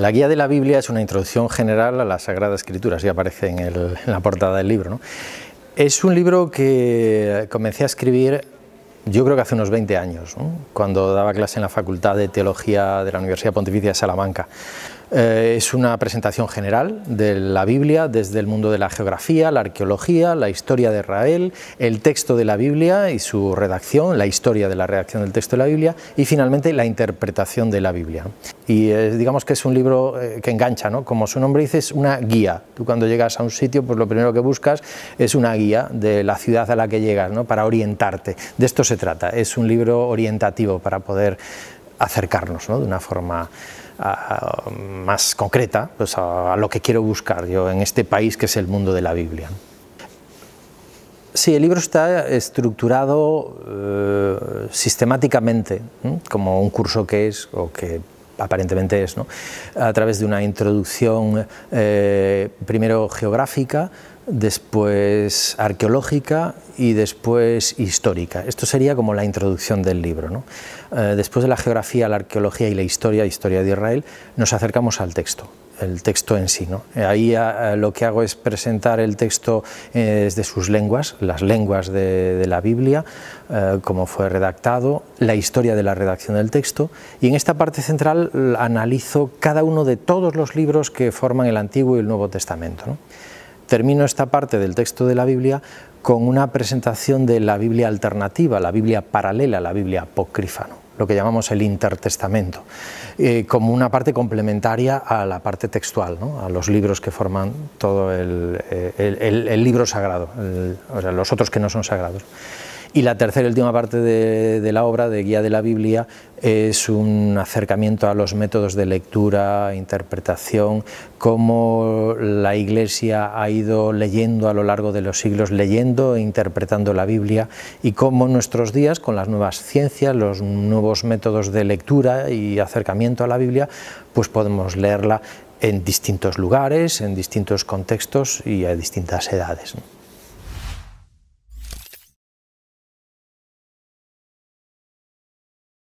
la guía de la Biblia es una introducción general a la Sagrada Escritura, así aparece en, la portada del libro. Es un libro que comencé a escribir yo creo que hace unos 20 años, cuando daba clase en la Facultad de Teología de la Universidad Pontificia de Salamanca. Eh, es una presentación general de la Biblia desde el mundo de la geografía, la arqueología, la historia de Israel, el texto de la Biblia y su redacción, la historia de la redacción del texto de la Biblia y finalmente la interpretación de la Biblia y eh, digamos que es un libro eh, que engancha, ¿no? como su nombre dice, es una guía. Tú cuando llegas a un sitio, pues lo primero que buscas es una guía de la ciudad a la que llegas, ¿no? para orientarte. De esto se trata, es un libro orientativo para poder acercarnos de una forma más concreta pues, a, lo que quiero buscar yo en este país que es el mundo de la Biblia. Sí, el libro está estructurado eh, sistemáticamente, como un curso que es o que aparentemente es, ¿no? a través de una introducción eh, primero geográfica, después arqueológica y después histórica. Esto sería como la introducción del libro. ¿no? Eh, después de la geografía, la arqueología y la historia, historia de Israel, nos acercamos al texto el texto en sí. Ahí lo que hago es presentar el texto eh, desde sus lenguas, las lenguas de, la Biblia, eh, cómo fue redactado, la historia de la redacción del texto, y en esta parte central analizo cada uno de todos los libros que forman el Antiguo y el Nuevo Testamento. Termino esta parte del texto de la Biblia con una presentación de la Biblia alternativa, la Biblia paralela, la Biblia apócrifa lo que llamamos el intertestamento, eh, como una parte complementaria a la parte textual, a los libros que forman todo el, eh, libro sagrado, o sea, los otros que no son sagrados. Y la tercera y última parte de, la obra, de Guía de la Biblia, es un acercamiento a los métodos de lectura, interpretación, cómo la Iglesia ha ido leyendo a lo largo de los siglos, leyendo e interpretando la Biblia, y cómo en nuestros días, con las nuevas ciencias, los nuevos métodos de lectura y acercamiento a la Biblia, pues podemos leerla en distintos lugares, en distintos contextos y a distintas edades.